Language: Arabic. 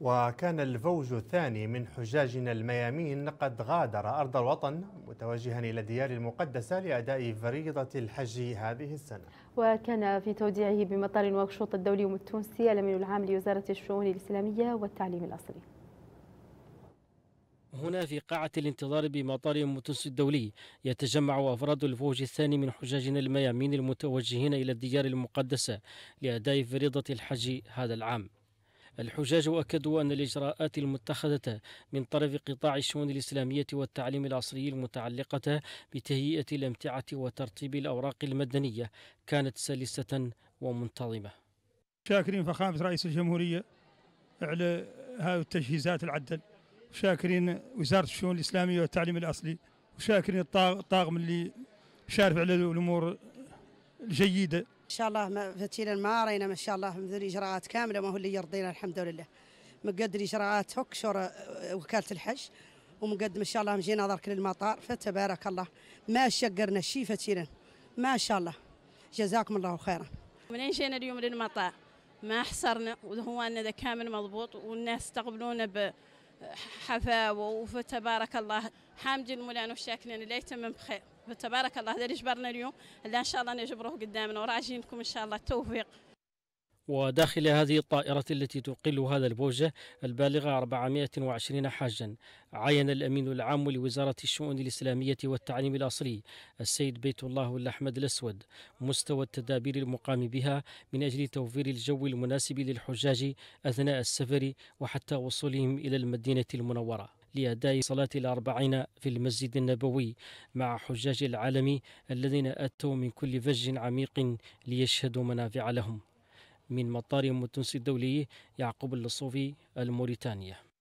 وكان الفوج الثاني من حجاجنا الميامين قد غادر أرض الوطن متوجها إلى الديار المقدسة لأداء فريضة الحج هذه السنة وكان في توديعه بمطار واكشوط الدولي التونسي الأمين العام لوزارة الشؤون الإسلامية والتعليم الأصلي هنا في قاعة الانتظار بمطار متنس الدولي يتجمع أفراد الفوج الثاني من حجاجنا الميامين المتوجهين إلى الديار المقدسة لأداء فريضة الحج هذا العام الحجاج وأكدوا أن الإجراءات المتخذة من طرف قطاع الشؤون الإسلامية والتعليم العصري المتعلقة بتهيئة الأمتعة وترتيب الأوراق المدنية كانت سلسة ومنتظمة شاكرين فخامة رئيس الجمهورية على هذه التجهيزات العدل وشاكرين وزارة الشؤون الإسلامية والتعليم الاصلي وشاكرين الطاقم اللي شارف على الأمور الجيدة ان شاء الله ما فتينا ما رينا ما شاء الله مثل اجراءات كامله ما هو اللي يرضينا الحمد لله مقدر اجراءات هكشور آه، وكاله الحج ومقدم ان شاء الله مجينا درك للمطار فتبارك الله ما شقرنا شي فتينا ما شاء الله جزاكم الله خيرا منين جينا اليوم للمطار ما حصرنا وهو ان كامل مضبوط والناس استقبلونا ب حفاوة وتبارك الله حامد المولان وشاكلين اللي يتمم بخير فتبارك الله هذا اللي جبرنا اليوم اللي ان شاء الله نجبروه قدامنا وراجينكم ان شاء الله التوفيق وداخل هذه الطائرة التي تقل هذا البوجة البالغة 420 حاجا عين الأمين العام لوزارة الشؤون الإسلامية والتعليم الأصلي السيد بيت الله الأحمد الأسود مستوى التدابير المقام بها من أجل توفير الجو المناسب للحجاج أثناء السفر وحتى وصولهم إلى المدينة المنورة لأداء صلاة الأربعين في المسجد النبوي مع حجاج العالم الذين أتوا من كل فج عميق ليشهدوا منافع لهم من مطار متونسي الدولي يعقوب اللصوفي الموريتانية